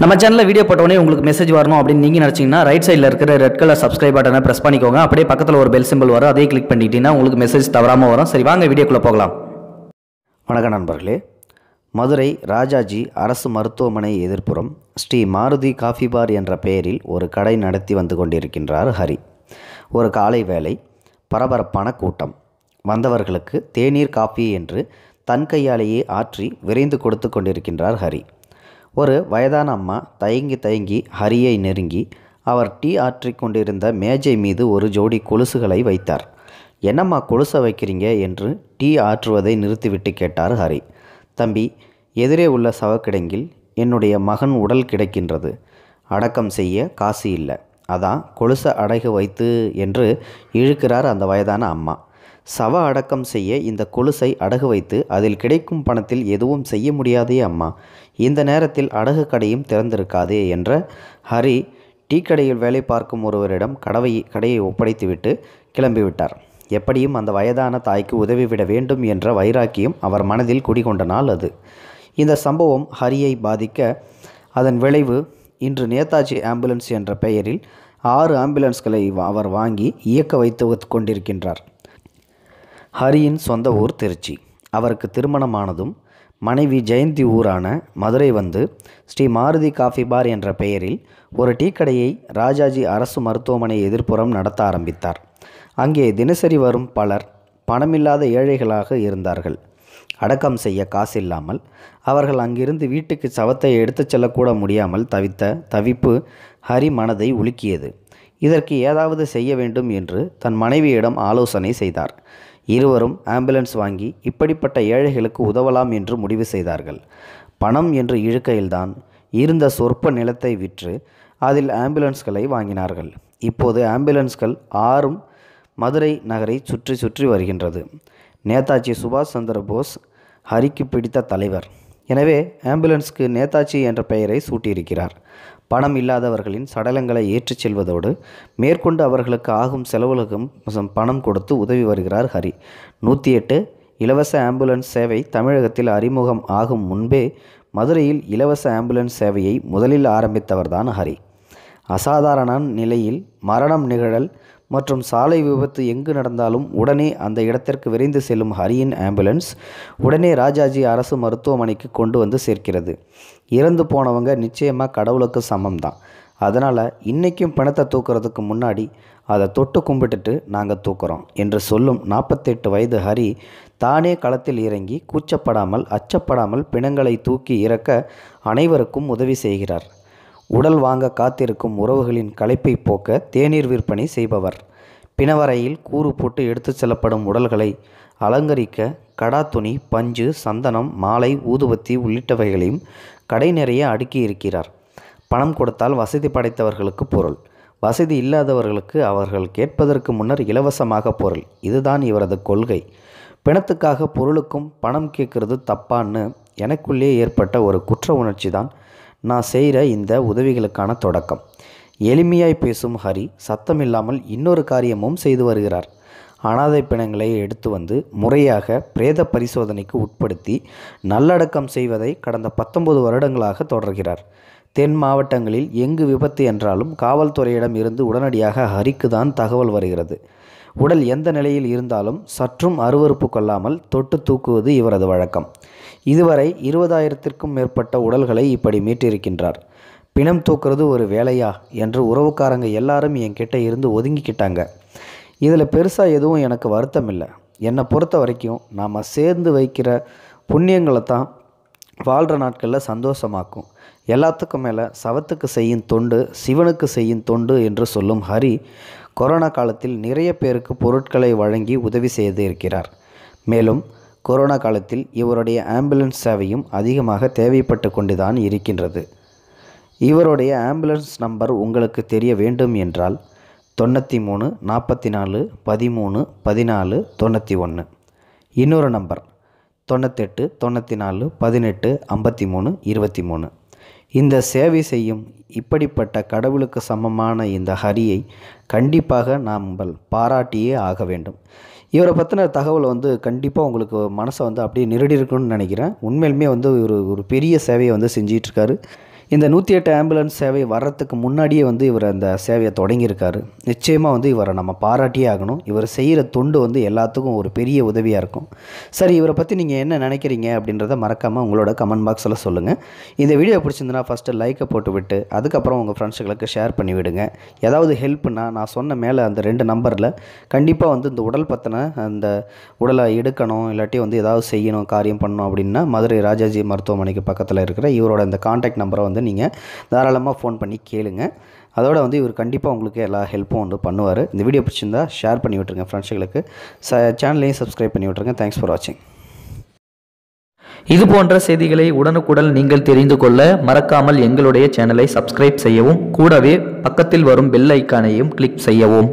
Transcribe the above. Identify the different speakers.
Speaker 1: நம்ம சேனலில் வீடியோ போட்டோடனே உங்களுக்கு மெசேஜ் வரணும் அப்படின்னு நீங்கள் நினச்சிங்கன்னா ரைட் சைடில் இருக்கிற ரெட் கலர் சப்ஸ்கிரைப் பட்டனை ப்ரெஸ் பண்ணிக்கோங்க அப்படியே பக்கத்தில் ஒரு பெல் சிம்பிள் வரும் அதே கிளிக் பண்ணிக்கிட்டீங்கன்னா உங்களுக்கு மெசேஜ் தவறாமல் வரும் சரி வாங்க வீடியோக்குள்ளே போகலாம் வணக்கம் நண்பர்களே மதுரை ராஜாஜி அரசு மருத்துவமனை எதிர்ப்புறம் ஸ்ரீ மாருதி காஃபி பார் என்ற பெயரில் ஒரு கடை நடத்தி வந்து கொண்டிருக்கின்றார் ஹரி ஒரு காலை வேலை பரபரப்பான கூட்டம் வந்தவர்களுக்கு தேநீர் காஃபி என்று தன் கையாலேயே ஆற்றி விரைந்து கொடுத்து கொண்டிருக்கின்றார் ஹரி ஒரு வயதான அம்மா தயங்கி தயங்கி ஹரியை நெருங்கி அவர் டீ கொண்டிருந்த மேஜை மீது ஒரு ஜோடி கொலுசுகளை வைத்தார் என்னம்மா கொலுசை வைக்கிறீங்க என்று டீ ஆற்றுவதை நிறுத்திவிட்டு கேட்டார் ஹரி தம்பி எதிரே உள்ள சவக்கிடங்கில் என்னுடைய மகன் உடல் கிடைக்கின்றது அடக்கம் செய்ய காசு இல்லை அதான் கொலுசை அடகு வைத்து என்று இழுக்கிறார் அந்த வயதான அம்மா சவ அடக்கம் செய்ய இந்த கொலுசை அடகு வைத்து அதில் கிடைக்கும் பணத்தில் எதுவும் செய்ய முடியாதே அம்மா இந்த நேரத்தில் அடகு கடையும் திறந்திருக்காதே என்ற ஹரி டீ கடையில் வேலை பார்க்கும் ஒருவரிடம் கடவை கடையை ஒப்படைத்துவிட்டு கிளம்பிவிட்டார் எப்படியும் அந்த வயதான தாய்க்கு உதவி விட வேண்டும் என்ற வைராக்கியம் அவர் மனதில் குடிகொண்ட நாள் அது இந்த சம்பவம் ஹரியை பாதிக்க அதன் விளைவு இன்று நேதாஜி ஆம்புலன்ஸ் என்ற பெயரில் ஆறு ஆம்புலன்ஸ்களை அவர் வாங்கி இயக்க வைத்து கொண்டிருக்கின்றார் ஹரியின் சொந்த ஊர் திருச்சி அவருக்கு திருமணமானதும் மனைவி ஜெயந்தி ஊரான மதுரை வந்து ஸ்ரீ மாருதி காஃபி பார் என்ற பெயரில் ஒரு டீக்கடையை ராஜாஜி அரசு மருத்துவமனை எதிர்ப்புறம் நடத்த ஆரம்பித்தார் அங்கே தினசரி வரும் பலர் பணமில்லாத ஏழைகளாக இருந்தார்கள் அடக்கம் செய்ய காசில்லாமல் அவர்கள் அங்கிருந்து வீட்டுக்கு சவத்தை எடுத்துச் செல்லக்கூட முடியாமல் தவித்த தவிப்பு ஹரி மனதை உலுக்கியது இதற்கு ஏதாவது செய்ய வேண்டும் என்று தன் மனைவியிடம் ஆலோசனை செய்தார் இருவரும் ஆம்புலன்ஸ் வாங்கி இப்படிப்பட்ட ஏழைகளுக்கு உதவலாம் என்று முடிவு செய்தார்கள் பணம் என்று இழுக்கையில்தான் இருந்த சொற்ப நிலத்தை விற்று அதில் ஆம்புலன்ஸ்களை வாங்கினார்கள் இப்போது ஆம்புலன்ஸ்கள் ஆறும் மதுரை நகரை சுற்றி சுற்றி வருகின்றது நேதாஜி சுபாஷ் சந்திர போஸ் ஹரிக்கு பிடித்த தலைவர் எனவே ஆம்புலன்ஸ்க்கு நேதாஜி என்ற பெயரை சூட்டியிருக்கிறார் பணம் இல்லாதவர்களின் சடலங்களை ஏற்றிச் செல்வதோடு மேற்கொண்டு அவர்களுக்கு ஆகும் செலவுகளுக்கும் பணம் கொடுத்து உதவி வருகிறார் ஹரி நூற்றி எட்டு இலவச ஆம்புலன்ஸ் சேவை தமிழகத்தில் அறிமுகம் ஆகும் முன்பே மதுரையில் இலவச ஆம்புலன்ஸ் சேவையை முதலில் ஆரம்பித்தவர்தான் ஹரி அசாதாரண நிலையில் மரணம் நிகழல் மற்றும் சாலை விபத்து எங்கு நடந்தாலும் உடனே அந்த இடத்திற்கு விரைந்து செல்லும் ஹரியின் ஆம்புலன்ஸ் உடனே ராஜாஜி அரசு மருத்துவமனைக்கு கொண்டு வந்து சேர்க்கிறது இறந்து போனவங்க நிச்சயமாக கடவுளுக்கு சமம் தான் அதனால் இன்றைக்கும் பணத்தை தூக்குறதுக்கு முன்னாடி அதை தொட்டு கும்பிட்டுட்டு நாங்கள் தூக்குறோம் என்று சொல்லும் நாற்பத்தெட்டு வயது ஹரி தானே களத்தில் இறங்கி கூச்சப்படாமல் அச்சப்படாமல் பிணங்களை தூக்கி இறக்க அனைவருக்கும் உதவி செய்கிறார் உடல் வாங்க காத்திருக்கும் உறவுகளின் களைப்பை போக்க தேநீர் விற்பனை செய்பவர் பிணவரையில் கூறு போட்டு எடுத்துச் செல்லப்படும் உடல்களை அலங்கரிக்க கடா துணி பஞ்சு சந்தனம் மாலை ஊதுபத்தி உள்ளிட்டவைகளையும் கடை நிறைய அடுக்கி இருக்கிறார் பணம் கொடுத்தால் வசதி படைத்தவர்களுக்கு பொருள் வசதி இல்லாதவர்களுக்கு அவர்கள் கேட்பதற்கு முன்னர் இலவசமாக பொருள் இதுதான் இவரது கொள்கை பிணத்துக்காக பொருளுக்கும் பணம் கேட்கிறது தப்பான்னு எனக்குள்ளே ஏற்பட்ட ஒரு குற்ற உணர்ச்சி தான் நான் செய்கிற இந்த உதவிகளுக்கான தொடக்கம் எளிமையாய் பேசும் ஹரி சத்தமில்லாமல் இன்னொரு காரியமும் செய்து வருகிறார் அனாதை பிணங்களை எடுத்து வந்து முறையாக பிரேத பரிசோதனைக்கு உட்படுத்தி நல்லடக்கம் செய்வதை கடந்த பத்தொன்பது வருடங்களாக தொடர்கிறார் தென் மாவட்டங்களில் எங்கு விபத்து என்றாலும் காவல்துறையிடம் இருந்து உடனடியாக ஹரிக்கு தான் தகவல் வருகிறது உடல் எந்த நிலையில் இருந்தாலும் சற்றும் அருவறுப்பு கொள்ளாமல் தொட்டு தூக்குவது இவரது வழக்கம் இதுவரை இருபதாயிரத்திற்கும் மேற்பட்ட உடல்களை இப்படி மீட்டிருக்கின்றார் பிணம் தூக்குறது ஒரு வேலையா என்று உறவுக்காரங்க எல்லாரும் என்கிட்ட இருந்து ஒதுங்கிக்கிட்டாங்க இதில் பெருசாக எதுவும் எனக்கு வருத்தம் இல்லை என்னை பொறுத்த வரைக்கும் நாம் சேர்ந்து வைக்கிற புண்ணியங்களை தான் வாழ்கிற நாட்களில் சந்தோஷமாக்கும் எல்லாத்துக்கும் மேலே சவத்துக்கு செய்யும் தொண்டு சிவனுக்கு செய்யும் தொண்டு என்று சொல்லும் ஹரி கொரோனா காலத்தில் நிறைய பேருக்கு பொருட்களை வழங்கி உதவி செய்து இருக்கிறார் மேலும் கொரோனா காலத்தில் இவருடைய ஆம்புலன்ஸ் சேவையும் அதிகமாக தேவைப்பட்டு கொண்டுதான் இருக்கின்றது இவருடைய ஆம்புலன்ஸ் நம்பர் உங்களுக்கு தெரிய வேண்டும் என்றால் தொண்ணூற்றி மூணு நாற்பத்தி நாலு பதிமூணு பதினாலு தொண்ணூற்றி ஒன்று இன்னொரு நம்பர் தொண்ணூத்தெட்டு தொண்ணூற்றி நாலு பதினெட்டு ஐம்பத்தி மூணு இருபத்தி மூணு இந்த சேவை செய்யும் இப்படிப்பட்ட கடவுளுக்கு சமமான இந்த ஹரியை கண்டிப்பாக நாம் பாராட்டியே ஆக வேண்டும் இவரை பற்றின தகவல் வந்து கண்டிப்பாக உங்களுக்கு மனசை வந்து அப்படியே நிரடி இருக்கணும்னு நினைக்கிறேன் உண்மையிலுமே வந்து ஒரு ஒரு பெரிய சேவையை வந்து செஞ்சிகிட்ருக்காரு இந்த நூற்றி எட்டு ஆம்புலன்ஸ் சேவை வர்றதுக்கு முன்னாடியே வந்து இவர் அந்த சேவையை தொடங்கியிருக்காரு நிச்சயமாக வந்து இவரை நம்ம பாராட்டியே ஆகணும் இவர் செய்கிற தொண்டு வந்து எல்லாத்துக்கும் ஒரு பெரிய உதவியாக இருக்கும் சரி இவரை பற்றி நீங்கள் என்ன நினைக்கிறீங்க அப்படின்றத மறக்காமல் உங்களோட கமெண்ட் பாக்ஸில் சொல்லுங்கள் இந்த வீடியோ பிடிச்சிருந்தனா ஃபஸ்ட்டு லைக்கை போட்டு விட்டு அதுக்கப்புறம் உங்கள் ஃப்ரெண்ட்ஸுகளுக்கு ஷேர் பண்ணி விடுங்க ஏதாவது ஹெல்ப்னா நான் சொன்ன மேலே அந்த ரெண்டு நம்பரில் கண்டிப்பாக வந்து இந்த உடல் பற்றின அந்த உடலை எடுக்கணும் இல்லாட்டி வந்து ஏதாவது செய்யணும் காரியம் பண்ணணும் அப்படின்னா மதுரை ராஜாஜி மருத்துவமனைக்கு பக்கத்தில் இருக்கிற இவரோட இந்த கான்டாக்ட் நம்பரை வந்து வந்து நீங்கள் தாராளமாக ஃபோன் பண்ணி கேளுங்க அதோட வந்து இவர் கண்டிப்பாக உங்களுக்கு எல்லா ஹெல்ப்பும் வந்து பண்ணுவார் இந்த வீடியோ பிடிச்சிருந்தால் ஷேர் பண்ணி விட்டுருங்க ஃப்ரெண்ட்ஸுகளுக்கு ச சேனலையும் சப்ஸ்கிரைப் பண்ணி விட்டுருங்க தேங்க்ஸ் ஃபார் வாட்சிங் இது போன்ற செய்திகளை உடனுக்குடன் நீங்கள் தெரிந்து கொள்ள மறக்காமல் எங்களுடைய சேனலை சப்ஸ்கிரைப் செய்யவும் கூடவே பக்கத்தில் வரும் பெல் ஐக்கானையும் கிளிக் செய்யவும்